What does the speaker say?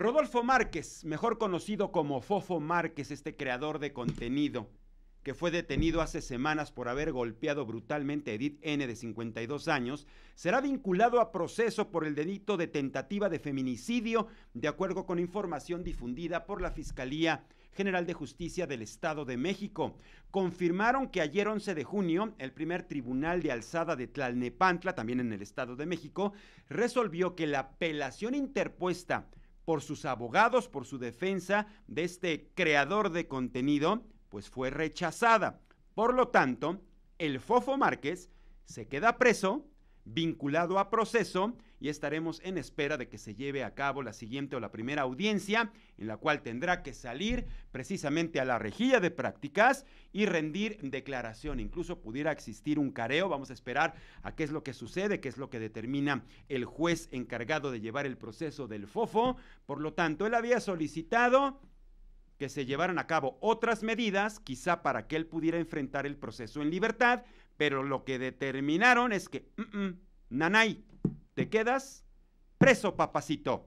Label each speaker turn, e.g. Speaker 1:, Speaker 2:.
Speaker 1: Rodolfo Márquez, mejor conocido como Fofo Márquez, este creador de contenido, que fue detenido hace semanas por haber golpeado brutalmente a Edith N de 52 años, será vinculado a proceso por el delito de tentativa de feminicidio, de acuerdo con información difundida por la Fiscalía General de Justicia del Estado de México. Confirmaron que ayer 11 de junio, el primer tribunal de alzada de Tlalnepantla, también en el Estado de México, resolvió que la apelación interpuesta por sus abogados, por su defensa de este creador de contenido, pues fue rechazada. Por lo tanto, el Fofo Márquez se queda preso vinculado a proceso y estaremos en espera de que se lleve a cabo la siguiente o la primera audiencia en la cual tendrá que salir precisamente a la rejilla de prácticas y rendir declaración. Incluso pudiera existir un careo, vamos a esperar a qué es lo que sucede, qué es lo que determina el juez encargado de llevar el proceso del FOFO. Por lo tanto, él había solicitado que se llevaran a cabo otras medidas, quizá para que él pudiera enfrentar el proceso en libertad, pero lo que determinaron es que, mm, mm, Nanay, te quedas preso, papacito.